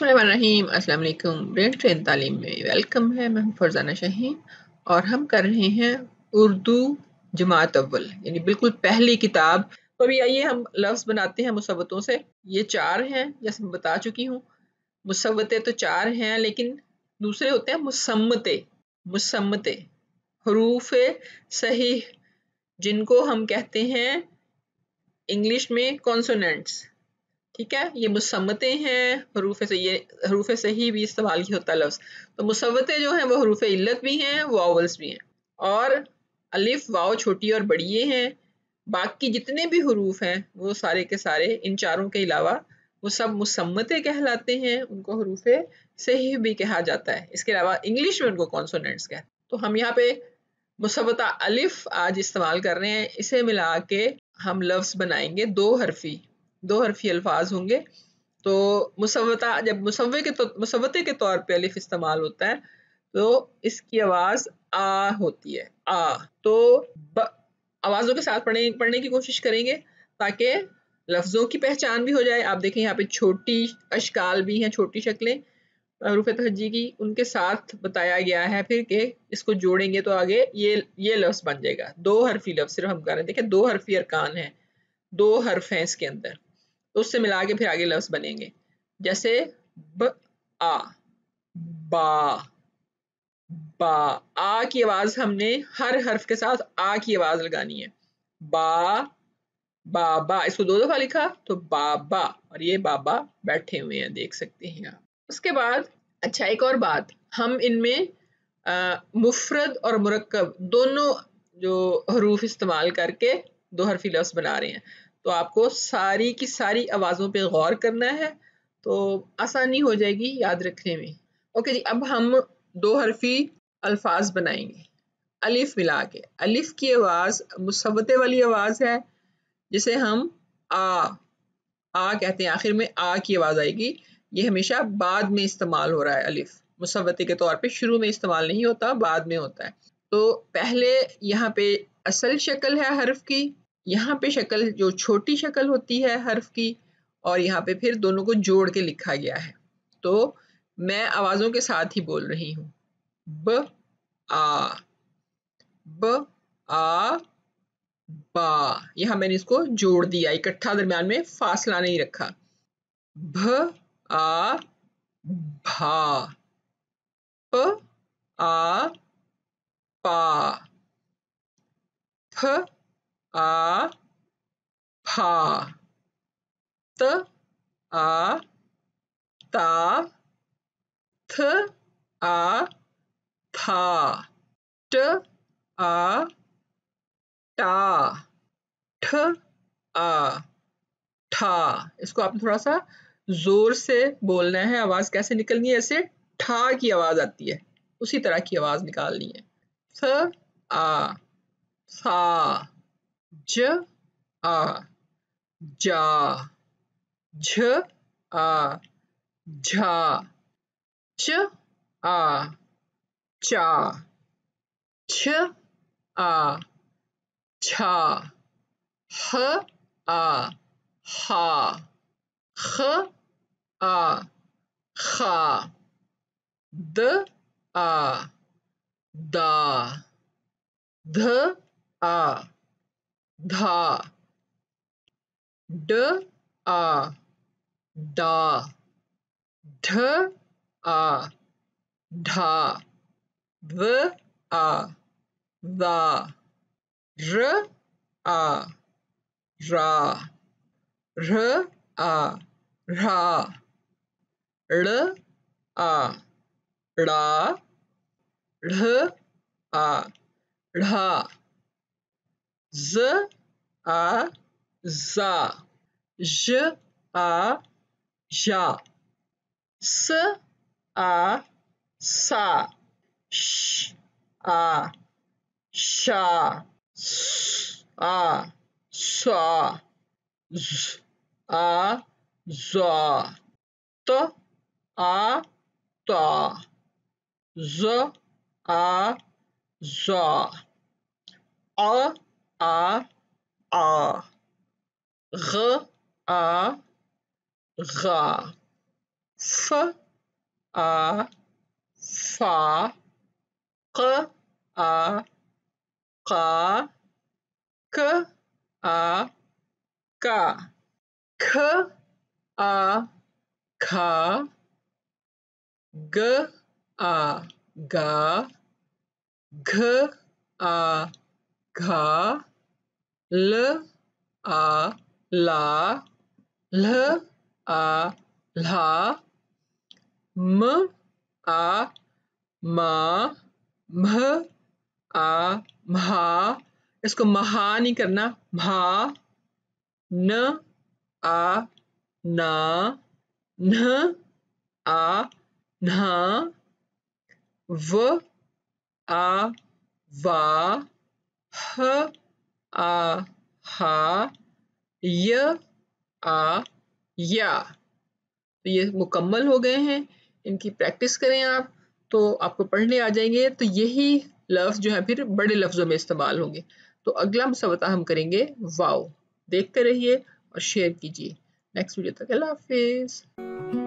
बसमीम अल्लाम bread train तालीम में वेलकम है मैं हूँ फरजाना शहीन और हम कर रहे हैं उर्दू जमात अव्वल यानी बिल्कुल पहली किताब तो अभी आइए हम लफ्ज़ बनाते हैं मुसवतों से ये चार हैं जैसे मैं बता चुकी हूँ मुसवतें तो चार हैं लेकिन दूसरे होते हैं मुसम्मते मुसम्मते हरूफ सही जिनको हम कहते हैं इंग्लिश में कॉन्सोनेंट्स ठीक है ये मुसम्मतें हैं हरूफ से ये हरूफ से ही भी इस्तेमाल किया होता लफ्ज़ तो मुसवते जो हैं वो हरूफ इल्लत भी हैं वावल्स भी हैं और अलिफ वाव छोटी और बड़ी हैं बाकी जितने भी हरूफ हैं वो सारे के सारे इन चारों के अलावा वो सब मुसम्मतें कहलाते हैं उनको हरूफ सही भी कहा जाता है इसके अलावा इंग्लिश में उनको कॉन्सोनेंट्स कहते हैं तो हम यहाँ पे मुसवता अलिफ आज इस्तेमाल कर रहे हैं इसे मिला के हम लफ्ज़ बनाएंगे दो हरफी दो हरफी अल्फाज होंगे तो मुसवता जब मुसवे के तो, मुसवते के तौर पे अलिफ इस्तेमाल होता है तो इसकी आवाज़ आ होती है आ तो आवाज़ों के साथ पढ़ने पढ़ने की कोशिश करेंगे ताकि लफ्ज़ों की पहचान भी हो जाए आप देखें यहाँ पे छोटी अशकाल भी हैं छोटी शक्लें रूफ तहजी की उनके साथ बताया गया है फिर कि इसको जोड़ेंगे तो आगे ये ये लफ्ज़ बन जाएगा दो हरफी लफ्ज़ सिर्फ हम कह रहे हैं देखें दो हरफी अरकान हैं दो हरफ हैं इसके अंदर तो उससे मिला के फिर आगे लफ्ज बनेंगे जैसे ब आ बा बा आ की आवाज हमने हर हर्फ के साथ आ की आवाज लगानी है बा बाबा इसको दो दफा लिखा तो बाबा और ये बाबा बैठे हुए हैं देख सकते हैं आप उसके बाद अच्छा एक और बात हम इनमें मुफरद और मुरक्कब दोनों जो हरूफ इस्तेमाल करके दो हरफी लफ्ज बना रहे हैं तो आपको सारी की सारी आवाज़ों पे गौर करना है तो आसानी हो जाएगी याद रखने में ओके जी अब हम दो हरफी अल्फाज बनाएंगे अलिफ मिला के अलिफ की आवाज़ मुसवते वाली आवाज़ है जिसे हम आ आ कहते हैं आखिर में आ की आवाज़ आएगी ये हमेशा बाद में इस्तेमाल हो रहा है अलिफ मुसवते के तौर पे शुरू में इस्तेमाल नहीं होता बाद में होता है तो पहले यहाँ पे असल शक्ल है हर्फ की यहाँ पे शक्ल जो छोटी शक्ल होती है हर्फ की और यहाँ पे फिर दोनों को जोड़ के लिखा गया है तो मैं आवाज़ों के साथ ही बोल रही हूँ ब आ ब आ बा यहाँ मैंने इसको जोड़ दिया इकट्ठा दरम्यान में फासला नहीं रखा भ आ भा प आ पा फ आ फा त आ ता थ आ था ट आ टा ठ आ ठा इसको आपने थोड़ा सा जोर से बोलना है आवाज कैसे निकलनी है ऐसे ठा की आवाज आती है उसी तरह की आवाज निकालनी है थ आ सा J A ja J A ja Ch A Ch A cha H A ha H A ha D A da D A dha d a da d a dha v a tha r a ra r a ra l a la l a la Z a za, Ž a ža, S a sa, Š a sha, S a sa, Z a za, za s sa sa sa a ta, Z a za, A a, A. R, A, Ra. F, A, Fa. Q, A, Qa. K, A, Ka. K, A, Ka. G, A, Ga. G, A, Ga. ल आ ला ल आ ला म आ मा भ आ महा इसको महा नहीं करना भा न आ ना न आ ना व आ वा ह a, ha, y a ya तो ये मुकम्मल हो गए हैं इनकी प्रैक्टिस करें आप तो आपको पढ़ने आ जाएंगे तो यही लफ्ज़ जो है फिर बड़े लफ्ज़ों में इस्तेमाल होंगे तो अगला मुसवता हम करेंगे वाओ देखते रहिए और शेयर कीजिए नेक्स्ट वीडियो तक अल्लाह हाफिज़